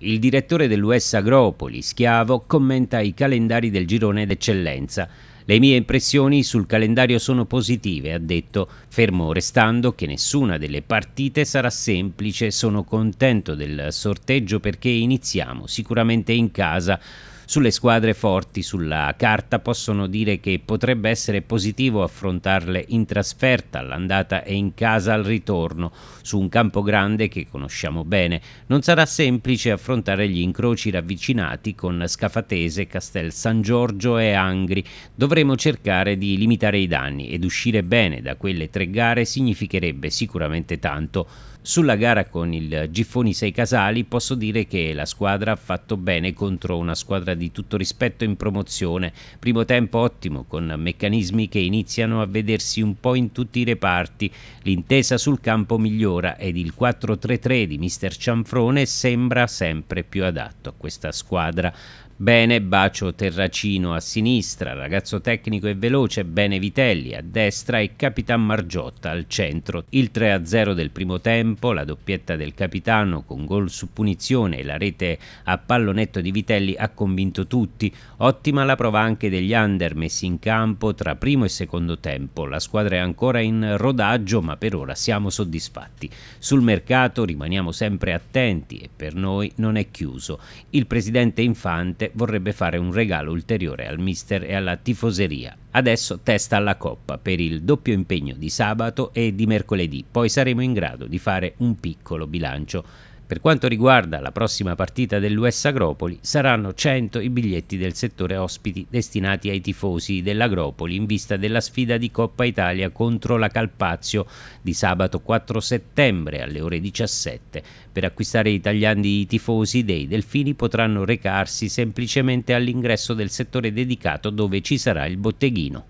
Il direttore dell'US Agropoli, Schiavo, commenta i calendari del girone d'eccellenza. Le mie impressioni sul calendario sono positive, ha detto, fermo restando che nessuna delle partite sarà semplice, sono contento del sorteggio perché iniziamo sicuramente in casa sulle squadre forti sulla carta possono dire che potrebbe essere positivo affrontarle in trasferta all'andata e in casa al ritorno, su un campo grande che conosciamo bene. Non sarà semplice affrontare gli incroci ravvicinati con Scafatese, Castel San Giorgio e Angri. Dovremo cercare di limitare i danni ed uscire bene da quelle tre gare significherebbe sicuramente tanto. Sulla gara con il Giffoni 6 Casali posso dire che la squadra ha fatto bene contro una squadra di tutto rispetto in promozione, primo tempo ottimo con meccanismi che iniziano a vedersi un po' in tutti i reparti, l'intesa sul campo migliora ed il 4-3-3 di mister Cianfrone sembra sempre più adatto a questa squadra. Bene Bacio Terracino a sinistra, ragazzo tecnico e veloce Bene Vitelli a destra e Capitan Margiotta al centro. Il 3-0 del primo tempo, la doppietta del capitano con gol su punizione e la rete a pallonetto di Vitelli ha convinto tutti. Ottima la prova anche degli under messi in campo tra primo e secondo tempo. La squadra è ancora in rodaggio ma per ora siamo soddisfatti. Sul mercato rimaniamo sempre attenti e per noi non è chiuso. Il presidente Infante Conte vorrebbe fare un regalo ulteriore al mister e alla tifoseria. Adesso testa alla coppa per il doppio impegno di sabato e di mercoledì, poi saremo in grado di fare un piccolo bilancio per quanto riguarda la prossima partita dell'US Agropoli, saranno 100 i biglietti del settore ospiti destinati ai tifosi dell'Agropoli in vista della sfida di Coppa Italia contro la Calpazio di sabato 4 settembre alle ore 17. Per acquistare i tagliandi i tifosi dei Delfini potranno recarsi semplicemente all'ingresso del settore dedicato dove ci sarà il botteghino.